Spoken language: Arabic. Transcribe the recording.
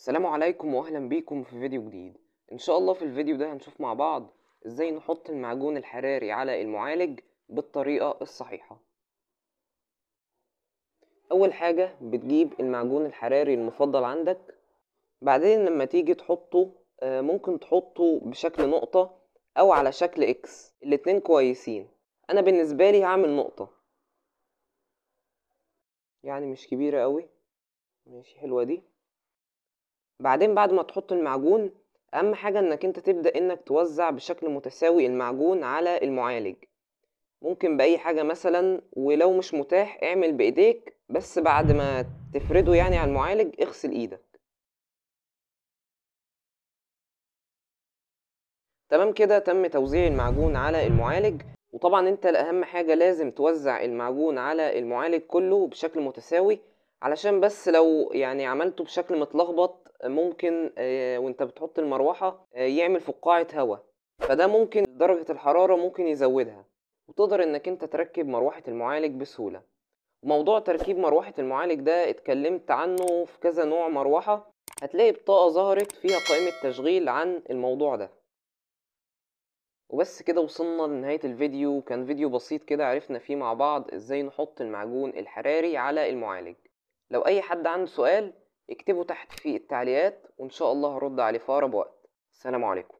السلام عليكم واهلا بيكم في فيديو جديد ان شاء الله في الفيديو ده هنشوف مع بعض ازاي نحط المعجون الحراري على المعالج بالطريقة الصحيحة اول حاجة بتجيب المعجون الحراري المفضل عندك بعدين لما تيجي تحطه آه، ممكن تحطه بشكل نقطة او على شكل اكس الاتنين كويسين انا بالنسبة لي هعمل نقطة يعني مش كبيرة قوي ماشي حلوة دي بعدين بعد ما تحط المعجون أهم حاجة إنك أنت تبدأ إنك توزع بشكل متساوي المعجون على المعالج ممكن بأي حاجة مثلا ولو مش متاح اعمل بإيديك بس بعد ما تفرده يعني على المعالج اغسل إيدك تمام كده تم توزيع المعجون على المعالج وطبعا انت الأهم حاجة لازم توزع المعجون على المعالج كله بشكل متساوي علشان بس لو يعني عملته بشكل متلخبط ممكن آه، وانت بتحط المروحة آه، يعمل فقاعة هواء فده ممكن درجة الحرارة ممكن يزودها وتقدر انك انت تركب مروحة المعالج بسهولة موضوع تركيب مروحة المعالج ده اتكلمت عنه في كذا نوع مروحة هتلاقي بطاقة ظهرت فيها قائمة تشغيل عن الموضوع ده وبس كده وصلنا لنهاية الفيديو كان فيديو بسيط كده عرفنا فيه مع بعض ازاي نحط المعجون الحراري على المعالج لو أي حد عنده سؤال اكتبه تحت في التعليقات وإن شاء الله هرد عليه في أقرب وقت السلام عليكم